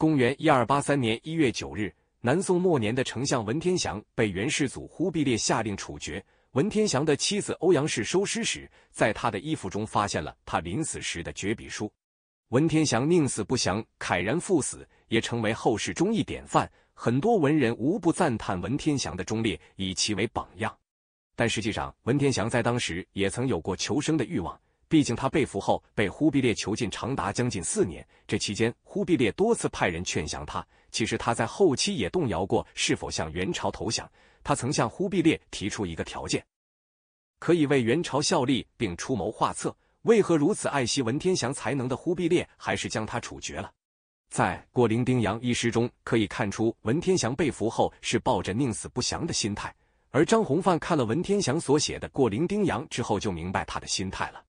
公元一二八三年一月九日，南宋末年的丞相文天祥被元世祖忽必烈下令处决。文天祥的妻子欧阳氏收尸时，在他的衣服中发现了他临死时的绝笔书。文天祥宁死不降，慨然赴死，也成为后世忠义典范。很多文人无不赞叹文天祥的忠烈，以其为榜样。但实际上，文天祥在当时也曾有过求生的欲望。毕竟他被俘后被忽必烈囚禁长达将近四年，这期间忽必烈多次派人劝降他。其实他在后期也动摇过是否向元朝投降。他曾向忽必烈提出一个条件，可以为元朝效力并出谋划策。为何如此爱惜文天祥才能的忽必烈还是将他处决了？在《过零丁洋》一诗中可以看出，文天祥被俘后是抱着宁死不降的心态。而张弘范看了文天祥所写的《过零丁洋》之后，就明白他的心态了。